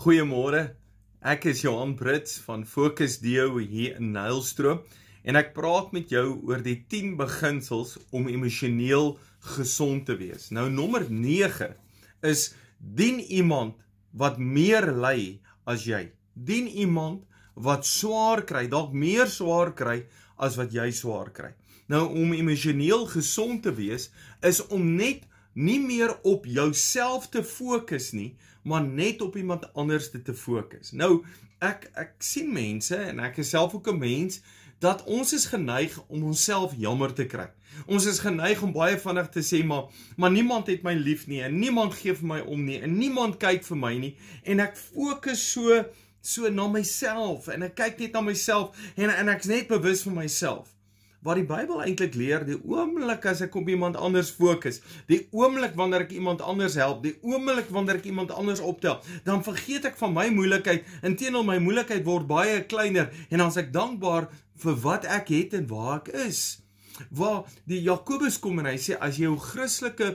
Goeiemôre. Ek is Johan Brits van Fokus Deo hier in Nylstroom en ek praat met jou oor die 10 beginsels om emosioneel gesond te wees. Nou nommer 9 is dien iemand wat meer ly as jy. Dien iemand wat swaar kry, dalk meer swaar kry as wat jy swaar kry. Nou om emosioneel gesond te wees is om net nie meer op jouself te fokus nie, maar net op iemand anders te fokus. Nou, ek ek sien mense en ek is self ook 'n mens dat ons is geneig om onsself jammer te kry. Ons is geneig om baie vinnig te sê maar maar niemand het my lief nie en niemand gee vir my om nie en niemand kyk vir my nie en ek fokus so so na myself en ek kyk net na myself en en ek's net bewus van myself wat die Bybel eintlik leer, die oomblik as ek op iemand anders fokus, die oomblik wanneer ek iemand anders help, die oomblik wanneer ek iemand anders optel, dan vergeet ek van my moeilikheid. Inteendeel my moeilikheid word baie kleiner en as ek dankbaar vir wat ek het en waar ek is, waar die Jakobus kom en hy sê as jy jou Christelike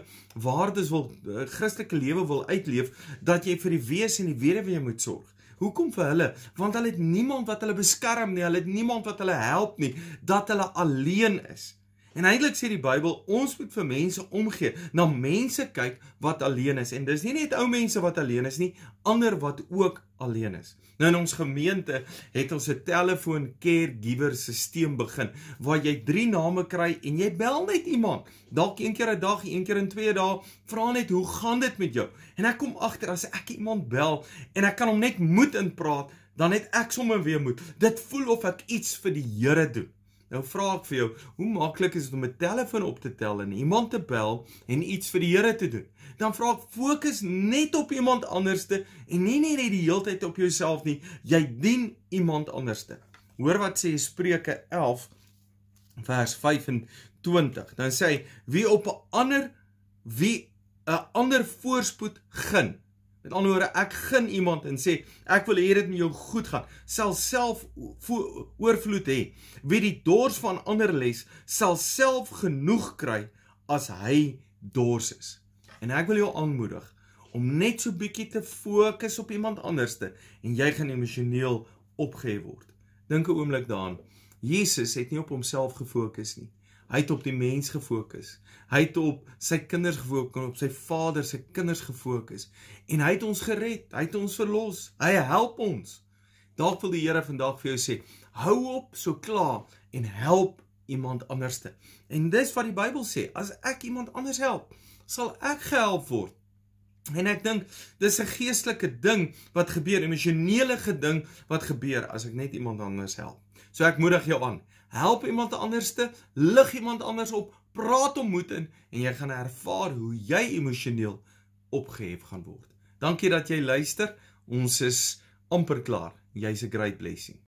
waardes wil eh, Christelike lewe wil uitleef, dat jy vir die wees en die weduwee moet sorg. Hoekom vir hulle? Want hulle het niemand wat hulle beskerm nie. Hulle het niemand wat hulle help nie. Dat hulle alleen is. En eintlik sê die Bybel ons moet vir mense omgee, na mense kyk wat alleen is. En dis nie net ou mense wat alleen is nie, ander wat ook alleen is. Nou in ons gemeente het ons 'n telefoon caregiver stelsel begin waar jy drie name kry en jy bel net iemand. Dalk een keer 'n dag, een keer in 2 dae, vra net hoe gaan dit met jou. En ek kom agter as ek iemand bel en ek kan hom net moed inpraat, dan het ek sommer weer moed. Dit voel of ek iets vir die Here doen. Nou vra ek vir jou, hoe maklik is dit om 'n telefoon op te tel en iemand te bel en iets vir die Here te doen? Dan vra ek fokus net op iemand anderste en nie net die hele tyd op jouself nie. Jy dien iemand anderste. Hoor wat sê Spreuke 11 vers 25. Dan sê hy: "Wie op 'n ander wie 'n ander voorspoed gun, Met ander woorde, ek gun iemand en sê ek wil hê dit moet jou goed gaan, sal self oorvloed hê. Wie die dors van ander les, sal self genoeg kry as hy dors is. En ek wil jou aanmoedig om net so bietjie te fokus op iemand anderste en jy gaan emosioneel opgehef word. Dink 'n oomblik daaraan. Jesus het nie op homself gefokus nie. Hy het op die mens gefokus. Hy het op sy kinders gefokus, op sy Vader se kinders gefokus en hy het ons gered. Hy het ons verlos. Hy help ons. Dalk wil die Here vandag vir jou sê, hou op so klaar en help iemand anderste. En dis wat die Bybel sê, as ek iemand anders help, sal ek gehelp word. En ek dink dis 'n geestelike ding wat gebeur, emosionele geding wat gebeur as ek net iemand anders help. So ek moedig jou aan help iemand anders te, lig iemand anders op, praat om moed in en jy gaan ervaar hoe jy emosioneel opgehef gaan word. Dankie dat jy luister. Ons is amper klaar. Jy's a great blessing.